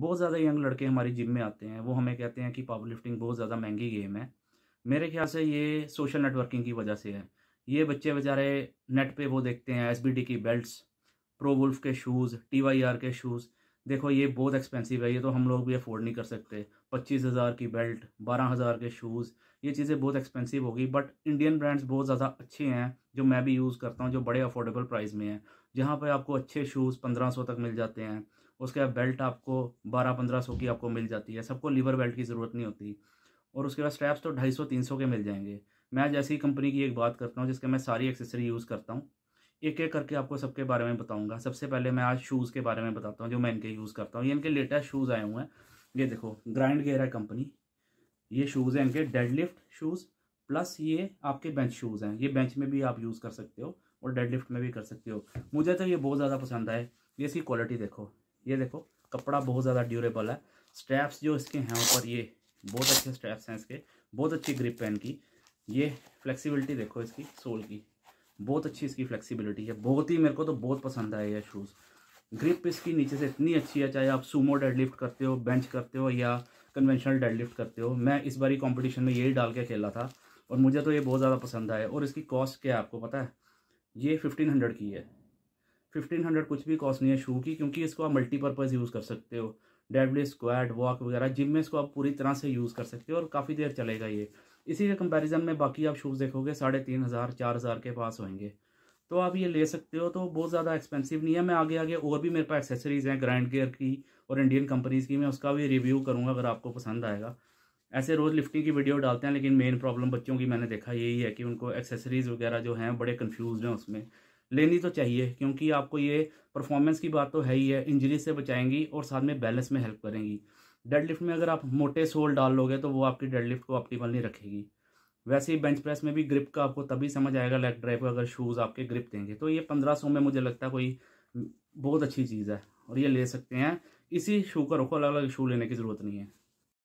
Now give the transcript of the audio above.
बहुत ज़्यादा यंग लड़के हमारी जिम में आते हैं वो हमें कहते हैं कि पावर लिफ्टिंग बहुत ज़्यादा महंगी गेम है मेरे ख्याल से ये सोशल नेटवर्किंग की वजह से है ये बच्चे बेचारे नेट पे वो देखते हैं एस की बेल्ट्स प्रो वुल्फ के शूज़ टी के शूज़ देखो ये बहुत एक्सपेंसिव है ये तो हम लोग भी अफोर्ड नहीं कर सकते पच्चीस हज़ार की बेल्ट बारह हज़ार के शूज़ ये चीज़ें बहुत एक्सपेंसिव होगी बट इंडियन ब्रांड्स बहुत ज़्यादा अच्छे हैं जो मैं भी यूज़ करता हूँ जो बड़े अफोर्डेबल प्राइस में हैं जहाँ पर आपको अच्छे शूज़ पंद्रह सौ तक मिल जाते हैं उसके बाद बेल्ट आपको बारह पंद्रह सौ की आपको मिल जाती है सबको लीवर बेल्ट की ज़रूरत नहीं होती और उसके बाद स्ट्रैप्स तो ढाई सौ तीन सौ के मिल जाएंगे मैं जैसी कंपनी की एक बात करता हूँ जिसके मैं सारी एक्सेसरी यूज़ करता हूँ एक एक करके आपको सबके बारे में बताऊंगा सबसे पहले मैं आज शूज़ के बारे में बताता हूँ जो मैं इनके यूज़ करता हूँ ये इनके लेटेस्ट शूज़ आए हुए हैं ये देखो ग्राइंड गेयर है कंपनी ये शूज़ हैं इनके डेड शूज़ प्लस ये आपके बेंच शूज़ हैं ये बेंच में भी आप यूज़ कर सकते हो और डेड में भी कर सकते हो मुझे तो ये बहुत ज़्यादा पसंद आए ये इसकी क्वालिटी देखो ये देखो कपड़ा बहुत ज़्यादा ड्यूरेबल है स्ट्रैप्स जो इसके हैं ऊपर ये बहुत अच्छे स्ट्रैप्स हैं इसके बहुत अच्छी ग्रिप है इनकी ये फ्लेक्सिबिलिटी देखो इसकी सोल की बहुत अच्छी इसकी फ्लेक्सिबिलिटी है बहुत ही मेरे को तो बहुत पसंद आया ये शूज़ ग्रिप इसकी नीचे से इतनी अच्छी है चाहे आप सुमो डेडलिफ्ट करते हो बेंच करते हो या कन्वेंशनल डेडलिफ्ट करते हो मैं इस बारी कंपटीशन में यही डाल के खेला था और मुझे तो ये बहुत ज़्यादा पसंद आया और इसकी कॉस्ट क्या है आपको पता है ये फिफ्टीन हंड्रेड की है फिफ्टीन हंड्रेड कुछ भी कॉस्ट नहीं है शू की क्योंकि इसको आप मल्टीपर्पज़ यूज़ कर सकते हो डेडली स्क्वाड वॉक वगैरह जिम में इसको आप पूरी तरह से यूज़ कर सकते हो और काफ़ी देर चलेगा ये इसी के कंपैरिजन में बाकी आप शूज़ देखोगे साढ़े तीन हज़ार चार हज़ार के पास होंगे तो आप ये ले सकते हो तो बहुत ज़्यादा एक्सपेंसिव नहीं है मैं आगे आगे और भी मेरे पास एक्सेसरीज़ हैं ग्रैंड गेयर की और इंडियन कंपनीज़ की मैं उसका भी रिव्यू करूँगा अगर आपको पसंद आएगा ऐसे रोज़ लिफ्टिंग की वीडियो डालते हैं लेकिन मेन प्रॉब्लम बच्चों की मैंने देखा यही है कि उनको एक्सेसरीज़ वगैरह जो हैं बड़े कन्फ्यूज हैं उसमें लेनी तो चाहिए क्योंकि आपको ये परफॉर्मेंस की बात तो है ही है इंजरी से बचाएंगी और साथ में बैलेंस में हेल्प करेंगी डेडलिफ्ट में अगर आप मोटे सोल डाल लोगे तो वो आपकी डेडलिफ्ट को ऑप्टिमल नहीं रखेगी वैसे ही बेंच प्रेस में भी ग्रिप का आपको तभी समझ आएगा लेग ड्राइव का अगर शूज़ आपके ग्रिप देंगे तो ये पंद्रह सौ में मुझे लगता है कोई बहुत अच्छी चीज़ है और ये ले सकते हैं इसी शू का रोको अलग अलग शू लेने की ज़रूरत नहीं है